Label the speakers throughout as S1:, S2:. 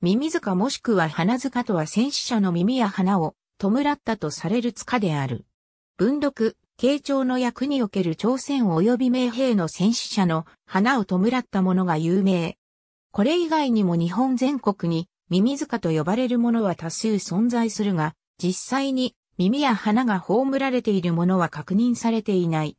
S1: 耳塚もしくは花塚とは戦死者の耳や鼻を弔ったとされる塚である。文読、慶長の役における朝鮮及び明兵の戦死者の花を弔ったものが有名。これ以外にも日本全国に耳塚と呼ばれるものは多数存在するが、実際に耳や花が葬られているものは確認されていない。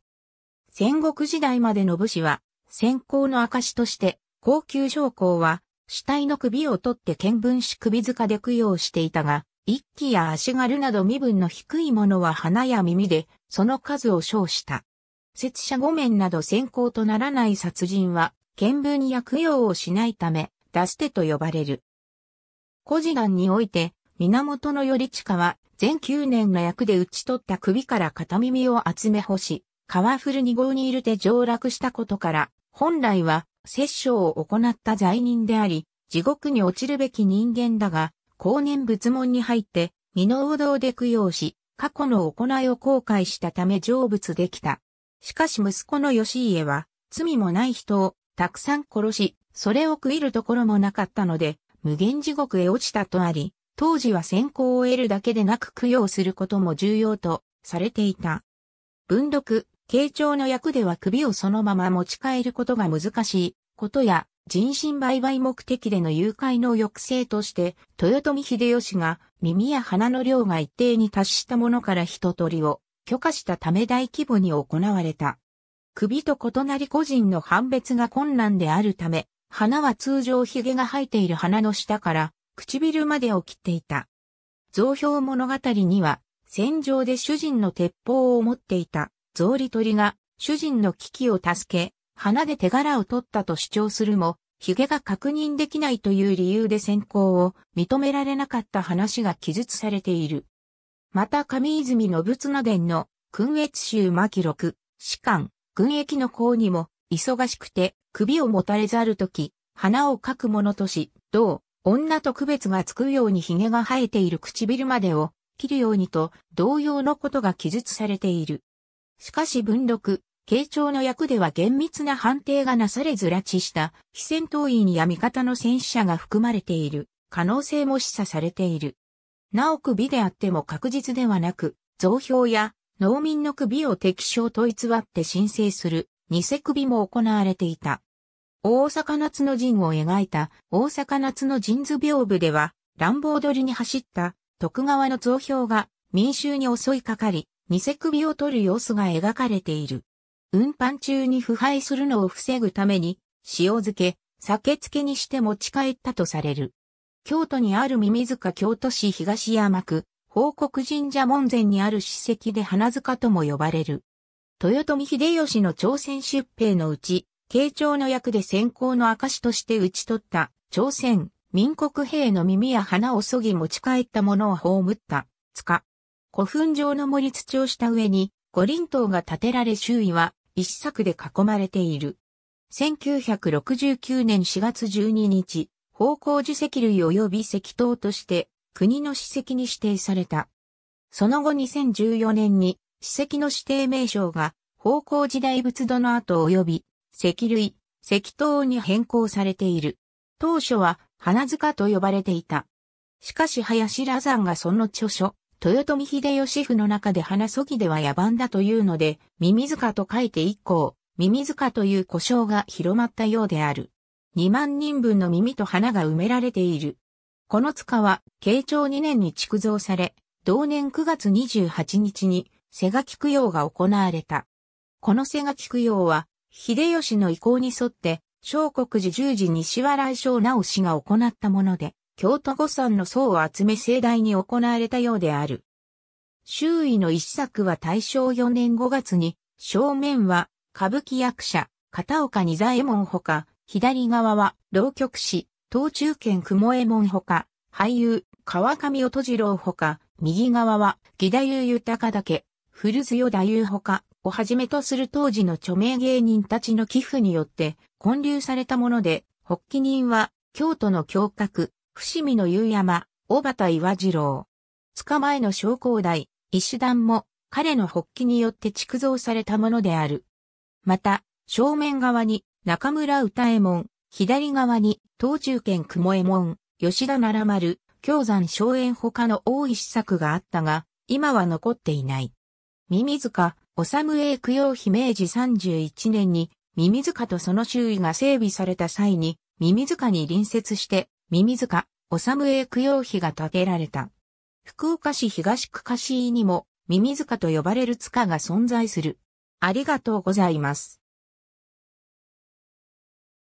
S1: 戦国時代までの武士は、先行の証として、高級将校は、死体の首を取って見分し首塚で供養していたが、一気や足軽など身分の低いものは鼻や耳で、その数を称した。拙者五面など先行とならない殺人は、見分や供養をしないため、出捨てと呼ばれる。古事団において、源頼親は、全9年の役で討ち取った首から片耳を集め干し、川古に号にいるて上落したことから、本来は、殺生を行った罪人であり、地獄に落ちるべき人間だが、後年仏門に入って、身の王道で供養し、過去の行いを後悔したため成仏できた。しかし息子の義家は、罪もない人をたくさん殺し、それを食いるところもなかったので、無限地獄へ落ちたとあり、当時は先行を得るだけでなく供養することも重要とされていた。文読、慶長の役では首をそのまま持ち帰ることが難しいことや、人身売買目的での誘拐の抑制として、豊臣秀吉が耳や鼻の量が一定に達したものから一通りを許可したため大規模に行われた。首と異なり個人の判別が困難であるため、鼻は通常髭が生えている鼻の下から唇までを切っていた。造標物語には、戦場で主人の鉄砲を持っていた草履取りが主人の危機を助け、花で手柄を取ったと主張するも、髭が確認できないという理由で選考を認められなかった話が記述されている。また上泉信綱伝の君越州巻録、士官、軍役の項にも、忙しくて首を持たれざるとき、花をかくものとし、同、女と区別がつくように髭が生えている唇までを切るようにと同様のことが記述されている。しかし文禄、慶長の役では厳密な判定がなされず拉致した非戦闘員や味方の戦死者が含まれている可能性も示唆されている。なお首であっても確実ではなく、増票や農民の首を敵将と偽って申請する偽首も行われていた。大阪夏の陣を描いた大阪夏の陣図屏風では乱暴取りに走った徳川の増票が民衆に襲いかかり、偽首を取る様子が描かれている。運搬中に腐敗するのを防ぐために、塩漬け、酒漬けにして持ち帰ったとされる。京都にある耳塚京都市東山区、報国神社門前にある史跡で花塚とも呼ばれる。豊臣秀吉の朝鮮出兵のうち、慶長の役で先行の証として討ち取った朝鮮民国兵の耳や花を削ぎ持ち帰ったものを葬った塚古墳状の森土をした上に五輪塔が建てられ周囲は一柵で囲まれている。1969年4月12日、方向樹石類及び石塔として国の史跡に指定された。その後2014年に史跡の指定名称が方向時代仏土の跡及び石類、石塔に変更されている。当初は花塚と呼ばれていた。しかし林羅山がその著書、豊臣秀吉府の中で花そぎでは野蛮だというので、耳塚と書いて以降、耳塚という故障が広まったようである。2万人分の耳と花が埋められている。この塚は、慶長2年に築造され、同年9月28日に、瀬賀供養が行われた。この瀬賀供養は、秀吉の意向に沿って、小国寺十字西原い小直氏が行ったもので、京都御山の僧を集め盛大に行われたようである。周囲の一作は大正4年5月に、正面は歌舞伎役者、片岡仁左衛門ほか、左側は浪曲師、東中堅雲右衛門ほか、俳優、川上音次郎ほか、右側は、義太夫豊岳、古津代太夫ほか、をはじめとする当時の著名芸人たちの寄付によって、建立されたもので、発起人は、京都の教閣、伏見の夕山、小畑岩次郎。塚まえの昇降台、石段も、彼の発起によって築造されたものである。また、正面側に中村歌右衛門、左側に東中堅雲右衛門、吉田奈良丸、京山荘園他の多い施策があったが、今は残っていない。耳塚、治英供養姫明治31年に、耳塚とその周囲が整備された際に、耳塚に隣接してミミズカ、オサムエ供養碑が建てられた。福岡市東区菓子にも、ミミズカと呼ばれる塚が存在する。ありがとうございます。